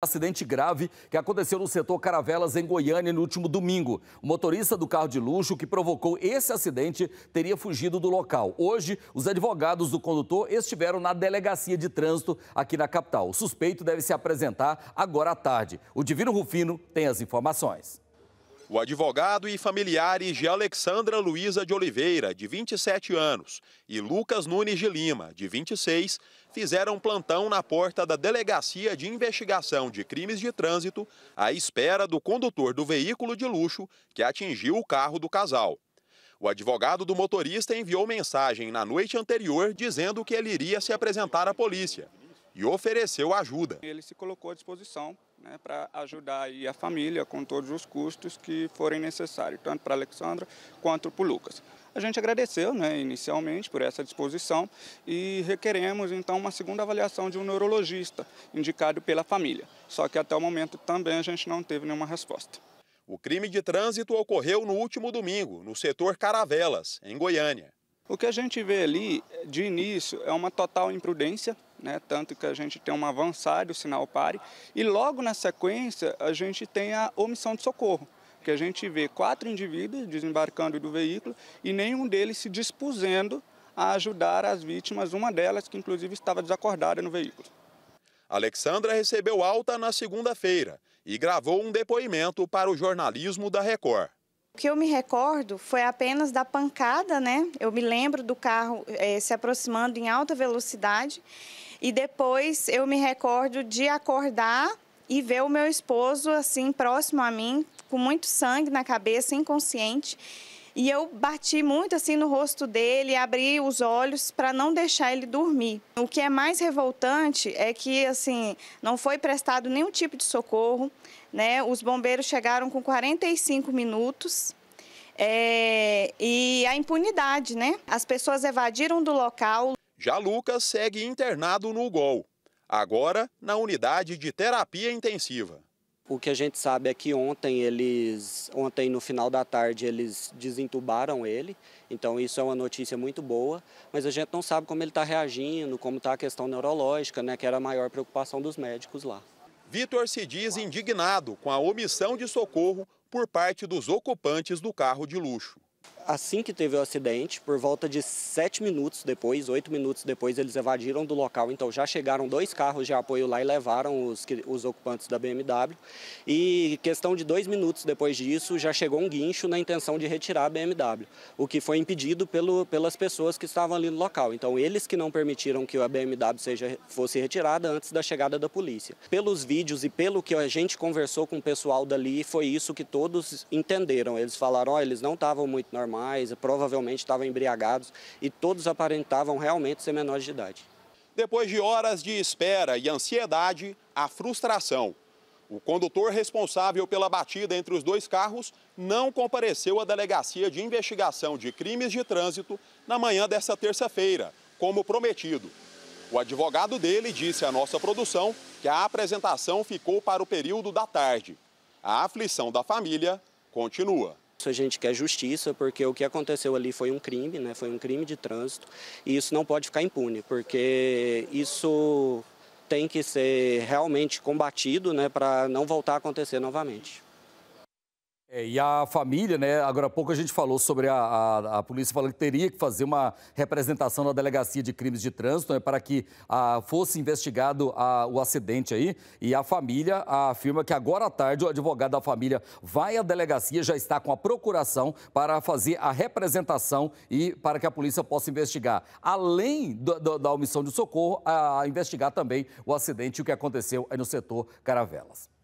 Acidente grave que aconteceu no setor Caravelas, em Goiânia, no último domingo. O motorista do carro de luxo que provocou esse acidente teria fugido do local. Hoje, os advogados do condutor estiveram na delegacia de trânsito aqui na capital. O suspeito deve se apresentar agora à tarde. O Divino Rufino tem as informações. O advogado e familiares de Alexandra Luiza de Oliveira, de 27 anos, e Lucas Nunes de Lima, de 26, fizeram plantão na porta da Delegacia de Investigação de Crimes de Trânsito à espera do condutor do veículo de luxo que atingiu o carro do casal. O advogado do motorista enviou mensagem na noite anterior dizendo que ele iria se apresentar à polícia e ofereceu ajuda. Ele se colocou à disposição né, para ajudar aí a família com todos os custos que forem necessários, tanto para Alexandra quanto para o Lucas. A gente agradeceu né, inicialmente por essa disposição e requeremos então uma segunda avaliação de um neurologista indicado pela família. Só que até o momento também a gente não teve nenhuma resposta. O crime de trânsito ocorreu no último domingo, no setor Caravelas, em Goiânia. O que a gente vê ali, de início, é uma total imprudência né? tanto que a gente tem uma avançada, o sinal pare, e logo na sequência a gente tem a omissão de socorro, que a gente vê quatro indivíduos desembarcando do veículo e nenhum deles se dispusendo a ajudar as vítimas, uma delas que inclusive estava desacordada no veículo. Alexandra recebeu alta na segunda-feira e gravou um depoimento para o jornalismo da Record. O que eu me recordo foi apenas da pancada, né? Eu me lembro do carro eh, se aproximando em alta velocidade e depois eu me recordo de acordar e ver o meu esposo assim próximo a mim, com muito sangue na cabeça, inconsciente. E eu bati muito assim no rosto dele, abri os olhos para não deixar ele dormir. O que é mais revoltante é que assim, não foi prestado nenhum tipo de socorro, né? Os bombeiros chegaram com 45 minutos. É... e a impunidade, né? As pessoas evadiram do local. Já Lucas segue internado no UGOL, agora na unidade de terapia intensiva. O que a gente sabe é que ontem eles, ontem no final da tarde eles desentubaram ele. Então isso é uma notícia muito boa, mas a gente não sabe como ele está reagindo, como está a questão neurológica, né, que era a maior preocupação dos médicos lá. Vitor se diz indignado com a omissão de socorro por parte dos ocupantes do carro de luxo assim que teve o acidente, por volta de sete minutos depois, oito minutos depois, eles evadiram do local. Então já chegaram dois carros de apoio lá e levaram os, os ocupantes da BMW. E questão de dois minutos depois disso, já chegou um guincho na intenção de retirar a BMW, o que foi impedido pelo, pelas pessoas que estavam ali no local. Então eles que não permitiram que a BMW seja, fosse retirada antes da chegada da polícia. Pelos vídeos e pelo que a gente conversou com o pessoal dali, foi isso que todos entenderam. Eles falaram, olha, eles não estavam muito normais mais, provavelmente estavam embriagados e todos aparentavam realmente ser menores de idade. Depois de horas de espera e ansiedade, a frustração. O condutor responsável pela batida entre os dois carros não compareceu à Delegacia de Investigação de Crimes de Trânsito na manhã desta terça-feira, como prometido. O advogado dele disse à nossa produção que a apresentação ficou para o período da tarde. A aflição da família continua. A gente quer justiça, porque o que aconteceu ali foi um crime, né? foi um crime de trânsito, e isso não pode ficar impune, porque isso tem que ser realmente combatido né? para não voltar a acontecer novamente. É, e a família, né? Agora há pouco a gente falou sobre a, a, a, polícia falando que teria que fazer uma representação na delegacia de crimes de trânsito né, para que a, ah, fosse investigado ah, o acidente aí. E a família ah, afirma que agora à tarde o advogado da família vai à delegacia, já está com a procuração para fazer a representação e para que a polícia possa investigar. Além do, do, da omissão de socorro, a investigar também o acidente e o que aconteceu aí no setor Caravelas.